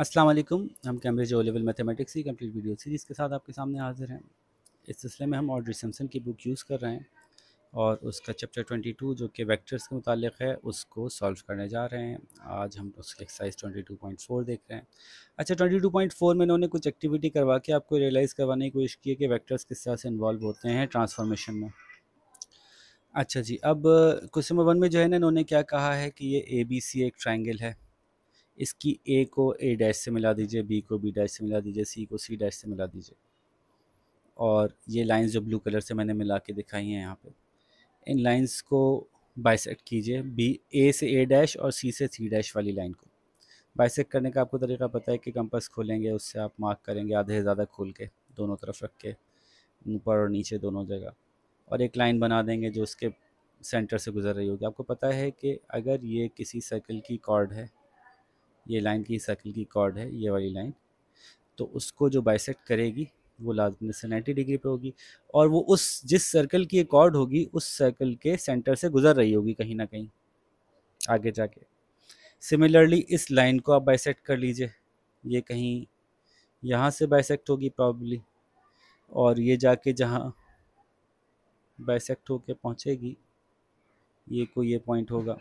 अस्सलाम वालेकुम हम कैम्ब्रिज ओ लेवल मैथमेटिक्स की कंप्लीट वीडियो सीरीज़ के साथ आपके सामने हाजिर हैं इस सिलसिले में हम ऑड्री सैमसन की बुक यूज़ कर रहे हैं और उसका चैप्टर 22 जो कि वेक्टर्स के मुतालिक है उसको सॉल्व करने जा रहे हैं आज हम उसकी एक्सरसाइज 22.4 देख रहे हैं अच्छा 22.4 में इन्होंने कुछ एक्टिविटी करवा के आपको रियलाइज़ करवाने की कोशिश की है कि वैक्टर्स किस तरह से इन्वॉल्व होते हैं ट्रांसफॉर्मेशन में अच्छा जी अब क्वेश्चन नंबर वन में जो है ना इन्होंने क्या कहा है कि ये ए बी सी एक ट्राइंगल है इसकी ए को ए डैश से मिला दीजिए बी को बी डैश से मिला दीजिए सी को सी डैश से मिला दीजिए और ये लाइंस जो ब्लू कलर से मैंने मिला के दिखाई हैं यहाँ पे इन लाइंस को बाइसेक्ट कीजिए बी ए से ए डैश और सी से सी डैश वाली लाइन को बाइसेक करने का आपको तरीका पता है कि कंपस खोलेंगे उससे आप मार्क करेंगे आधे से ज़्यादा खोल के दोनों तरफ रख के ऊपर और नीचे दोनों जगह और एक लाइन बना देंगे जो उसके सेंटर से गुजर रही होगी आपको पता है कि अगर ये किसी सर्कल की कॉर्ड है ये लाइन की सर्कल की कॉर्ड है ये वाली लाइन तो उसको जो बाइसेक्ट करेगी वो लाजमी से नाइन्टी डिग्री पे होगी और वो उस जिस सर्कल की एक कॉर्ड होगी उस सर्कल के सेंटर से गुजर रही होगी कहीं ना कहीं आगे जाके सिमिलरली इस लाइन को आप बाइसेक्ट कर लीजिए ये कहीं यहाँ से बाइसेक्ट होगी प्रॉब्ली और ये जाके जहाँ बाइसेक्ट होके पहुँचेगी ये कोई ये पॉइंट होगा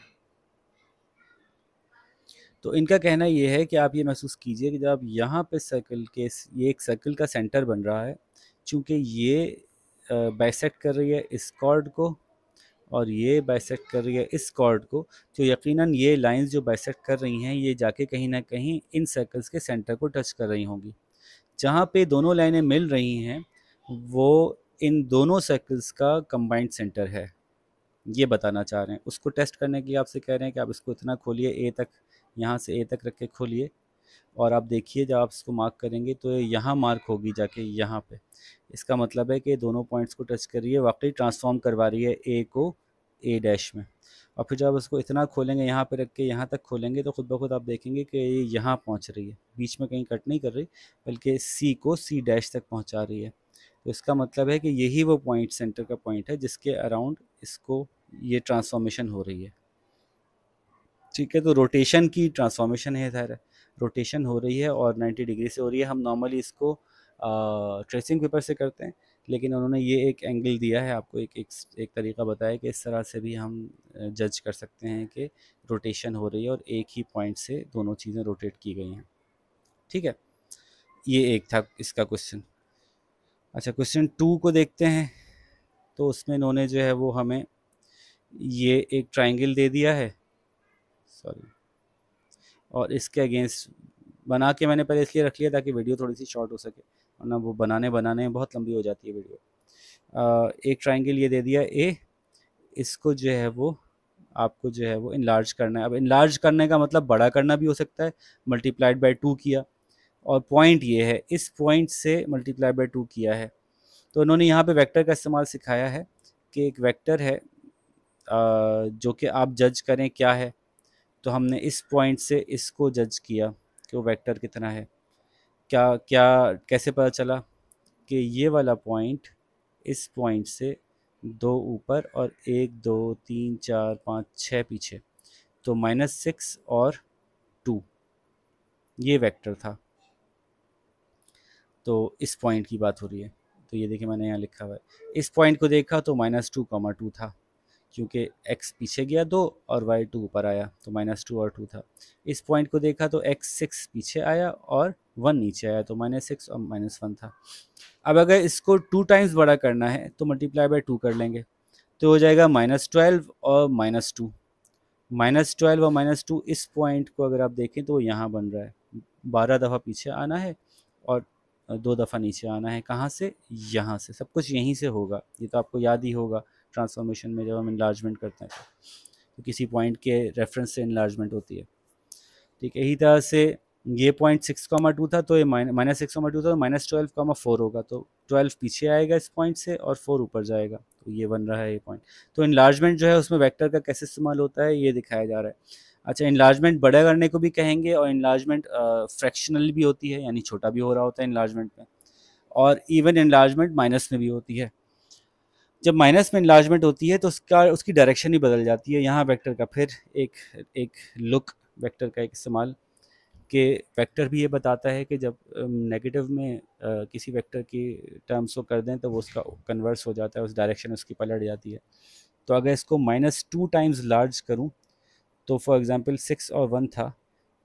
तो इनका कहना ये है कि आप ये महसूस कीजिए कि जब आप यहाँ पर सर्कल के ये एक सर्कल का सेंटर बन रहा है चूँकि ये बाइसेक्ट कर रही है इस कॉर्ड को और ये बाइसेक्ट कर रही है इस कॉर्ड को तो यकीनन ये लाइंस जो बाइसेक्ट कर रही हैं ये जाके कहीं ना कहीं इन सर्कल्स के सेंटर को टच कर रही होंगी जहाँ पे दोनों लाइनें मिल रही हैं वो इन दोनों सर्कल्स का कंबाइंड सेंटर है ये बताना चाह रहे हैं उसको टेस्ट करने के लिए आपसे कह रहे हैं कि आप इसको इतना खोलिए ए तक यहाँ से ए तक रख के खोलिए और आप देखिए जब आप इसको मार्क करेंगे तो यहाँ मार्क होगी जाके यहाँ पे इसका मतलब है कि दोनों पॉइंट्स को टच कर रही है वाकई ट्रांसफॉर्म करवा रही है ए को ए डैश में और फिर जब इसको इतना खोलेंगे यहाँ पे रख के यहाँ तक खोलेंगे तो खुद ब खुद आप देखेंगे कि ये यहाँ पहुँच रही है बीच में कहीं कट नहीं कर रही बल्कि सी को सी डैश तक पहुँचा रही है तो इसका मतलब है कि यही वो पॉइंट सेंटर का पॉइंट है जिसके अराउंड इसको ये ट्रांसफॉर्मेशन हो रही है ठीक है तो रोटेशन की ट्रांसफॉर्मेशन है ज़ाहिर रोटेशन हो रही है और 90 डिग्री से हो रही है हम नॉर्मली इसको ट्रेसिंग पेपर से करते हैं लेकिन उन्होंने ये एक एंगल दिया है आपको एक एक, एक तरीका बताया कि इस तरह से भी हम जज कर सकते हैं कि रोटेशन हो रही है और एक ही पॉइंट से दोनों चीज़ें रोटेट की गई हैं ठीक है ये एक था इसका क्वेश्चन अच्छा क्वेश्चन टू को देखते हैं तो उसमें इन्होंने जो है वो हमें ये एक ट्राइंगल दे दिया है सॉरी और इसके अगेंस्ट बना के मैंने पहले इसलिए रख लिया ताकि वीडियो थोड़ी सी शॉर्ट हो सके वरना वो बनाने बनाने बहुत लंबी हो जाती है वीडियो आ, एक ट्राइंगल ये दे दिया ए इसको जो है वो आपको जो है वो इनलार्ज करना है अब इनलार्ज करने का मतलब बड़ा करना भी हो सकता है मल्टीप्लाइड बाई टू किया और पॉइंट ये है इस पॉइंट से मल्टीप्लाई बाई टू किया है तो उन्होंने यहाँ पे वेक्टर का इस्तेमाल सिखाया है कि एक वेक्टर है जो कि आप जज करें क्या है तो हमने इस पॉइंट से इसको जज किया कि वो वेक्टर कितना है क्या क्या कैसे पता चला कि ये वाला पॉइंट इस पॉइंट से दो ऊपर और एक दो तीन चार पाँच छः पीछे तो माइनस सिक्स और टू ये वेक्टर था तो इस पॉइंट की बात हो रही है तो ये देखिए मैंने यहाँ लिखा हुआ है इस पॉइंट को देखा तो माइनस टू कॉमा टू था क्योंकि एक्स पीछे गया दो और वाई टू ऊपर आया तो माइनस टू और टू था इस पॉइंट को देखा तो एक्स सिक्स पीछे आया और वन नीचे आया तो माइनस सिक्स और माइनस वन था अब अगर इसको टू टाइम्स बड़ा करना है तो मल्टीप्लाई बाई टू कर लेंगे तो हो जाएगा माइनस ट्वेल्व और माइनस टू माइनस ट्वेल्व और माइनस टू इस पॉइंट को अगर आप देखें तो यहाँ बन रहा है बारह दफ़ा पीछे आना है और दो दफ़ा नीचे आना है कहाँ से यहाँ से सब कुछ यहीं से होगा ये तो आपको याद ही होगा ट्रांसफॉर्मेशन में जब हम इन्लार्जमेंट करते हैं तो किसी पॉइंट के रेफरेंस से इन्लार्जमेंट होती है ठीक है यही तरह से ये पॉइंट सिक्स कॉमा टू था तो ये माइनस सिक्स कॉमा टू था तो माइनस ट्वेल्व कॉमा फोर होगा तो ट्वेल्व पीछे आएगा इस पॉइंट से और फोर ऊपर जाएगा तो ये बन रहा है ये पॉइंट तो इन्लार्जमेंट जो है उसमें वैक्टर का कैसे इस्तेमाल होता है ये दिखाया जा रहा है अच्छा इन्लार्जमेंट बड़ा करने को भी कहेंगे और इन्लार्जमेंट फ्रैक्शनल भी होती है यानी छोटा भी हो रहा होता है इन्लार्जमेंट में और इवन इन्लार्जमेंट माइनस में भी होती है जब माइनस में इन्लार्जमेंट होती है तो उसका उसकी डायरेक्शन ही बदल जाती है यहाँ वेक्टर का फिर एक एक लुक वेक्टर का एक इस्तेमाल के वेक्टर भी ये बताता है कि जब नेगेटिव में आ, किसी वेक्टर की टर्म्स को कर दें तो वो उसका कन्वर्स हो जाता है उस डायरेक्शन उसकी पलट जाती है तो अगर इसको माइनस टू टाइम्स लार्ज करूँ तो फॉर एग्ज़ाम्पल सिक्स और वन था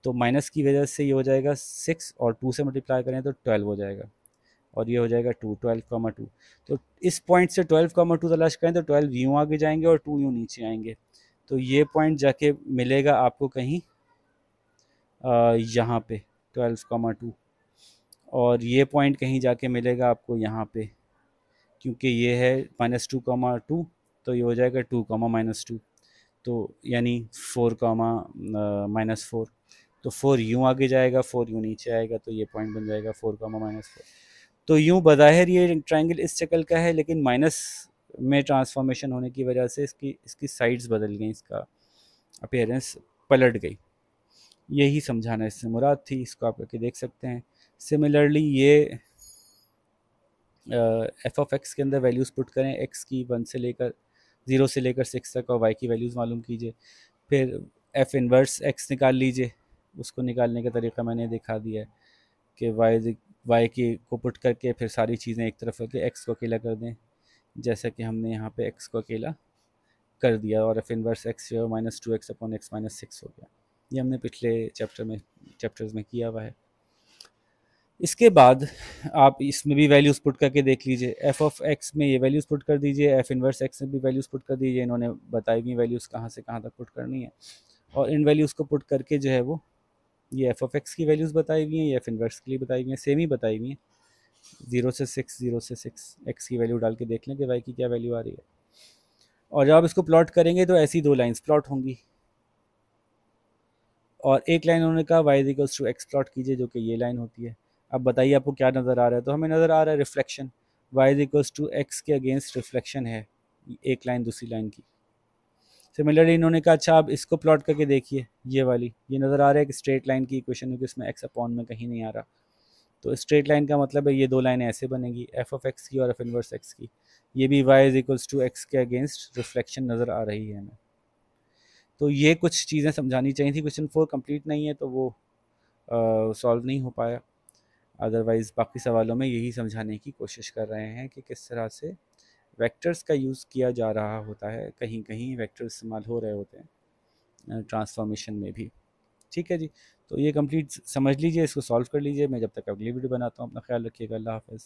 तो माइनस की वजह से ये हो जाएगा सिक्स और टू से मल्टीप्लाई करें तो ट्वेल्व हो जाएगा और ये हो जाएगा टू ट्वेल्व कामा टू तो इस पॉइंट से ट्वेल्व कामा टू तलाश करें तो ट्वेल्व यूँ आगे जाएंगे और टू यूँ नीचे आएंगे तो ये पॉइंट जाके मिलेगा आपको कहीं यहाँ पे ट्वेल्व कामा टू और ये पॉइंट कहीं जाके मिलेगा आपको यहाँ पे क्योंकि ये है माइनस टू कामा टू तो ये हो जाएगा टू कामा माइनस टू तो यानी फोर कामा माइनस फोर तो फोर यूँ आगे जाएगा फोर यूँ नीचे आएगा तो ये पॉइंट बन जाएगा फोर कामा माइनस फोर तो यूँ बज़ाहिर ये ट्राइंगल इस शक्ल का है लेकिन माइनस में ट्रांसफॉर्मेशन होने की वजह से इसकी इसकी साइड्स बदल गई इसका अपेयरेंस पलट गई यही समझाना इससे मुराद थी इसको आप करके देख सकते हैं सिमिलरली ये एफ ऑफ एक्स के अंदर वैल्यूज़ पुट करें एक्स की वन से लेकर ज़ीरो से लेकर सिक्स तक और वाई की वैल्यूज़ मालूम कीजिए फिर एफ़ इनवर्स एक्स निकाल लीजिए उसको निकालने का तरीका मैंने दिखा दिया है कि वाई વાય કે કોટ કરકે ફિર સારી ચીજે એક તરફ લકે એક્સ કો અકેલા કર દે જૈસા કે હમને યહા પે એક્સ કો અકેલા કર દિયા ઓર f inverse x = -2x / x - 6 હો ગયા યે હમને પિછલે ચેપ્ટર મે ચેપ્ટર્સ મે કિયા ہوا હે ઇસકે બાદ આપ ઇસમે ભી વેલ્યુઝ પુટ કરકે દેખ લીજીએ f(x) મે યે વેલ્યુઝ પુટ કર દીજીએ f ઇનવર્સ x મે ભી વેલ્યુઝ પુટ કર દીજીએ ઇन्होने બતાઈ ગઈ વેલ્યુઝ કહા સે કહા તક પુટ કરની હે ઓર ઇન વેલ્યુઝ કો પુટ કરકે જો હે વો ये एफ ऑफ एक्स की वैल्यूज़ बताई हुई हैं ये एफ इनवर्स के लिए बताई हुई हैं सेम ही बताई हुई हैं ज़ीरो से सिक्स ज़ीरो से सिक्स एक्स की वैल्यू डाल के देख लें कि वाई की क्या वैल्यू आ रही है और जब आप इसको प्लॉट करेंगे तो ऐसी दो लाइंस प्लॉट होंगी और एक लाइन उन्होंने कहा y equals to x plot कीजिए जो कि ये लाइन होती है अब बताइए आपको क्या नज़र आ रहा है तो हमें नज़र आ रहा है reflection y equals to x के अगेंस्ट रिफ्लेक्शन है एक लाइन दूसरी लाइन की सिमिलरली इन्होंने कहा अच्छा आप इसको प्लॉट करके देखिए ये वाली ये नज़र आ रहा है कि स्ट्रेट लाइन की इक्वेशन है कि इसमें एक्स अपॉन में कहीं नहीं आ रहा तो स्ट्रेट लाइन का मतलब है ये दो लाइनें ऐसे बनेगी एफ ऑफ एक्स की और एफ इनवर्स एक्स की ये भी y is equals to x के अगेंस्ट रिफ्लेक्शन नज़र आ रही है हमें तो ये कुछ चीज़ें समझानी चाहिए थी क्वेश्चन फोर कम्प्लीट नहीं है तो वो सॉल्व नहीं हो पाया अदरवाइज़ बाकी सवालों में यही समझाने की कोशिश कर रहे हैं कि किस तरह से वेक्टर्स का यूज़ किया जा रहा होता है कहीं कहीं वेक्टर इस्तेमाल हो रहे होते हैं ट्रांसफॉर्मेशन में भी ठीक है जी तो ये कंप्लीट समझ लीजिए इसको सॉल्व कर लीजिए मैं जब तक अगली वीडियो बनाता हूँ अपना ख्याल रखिएगा अल्लाह हाफ़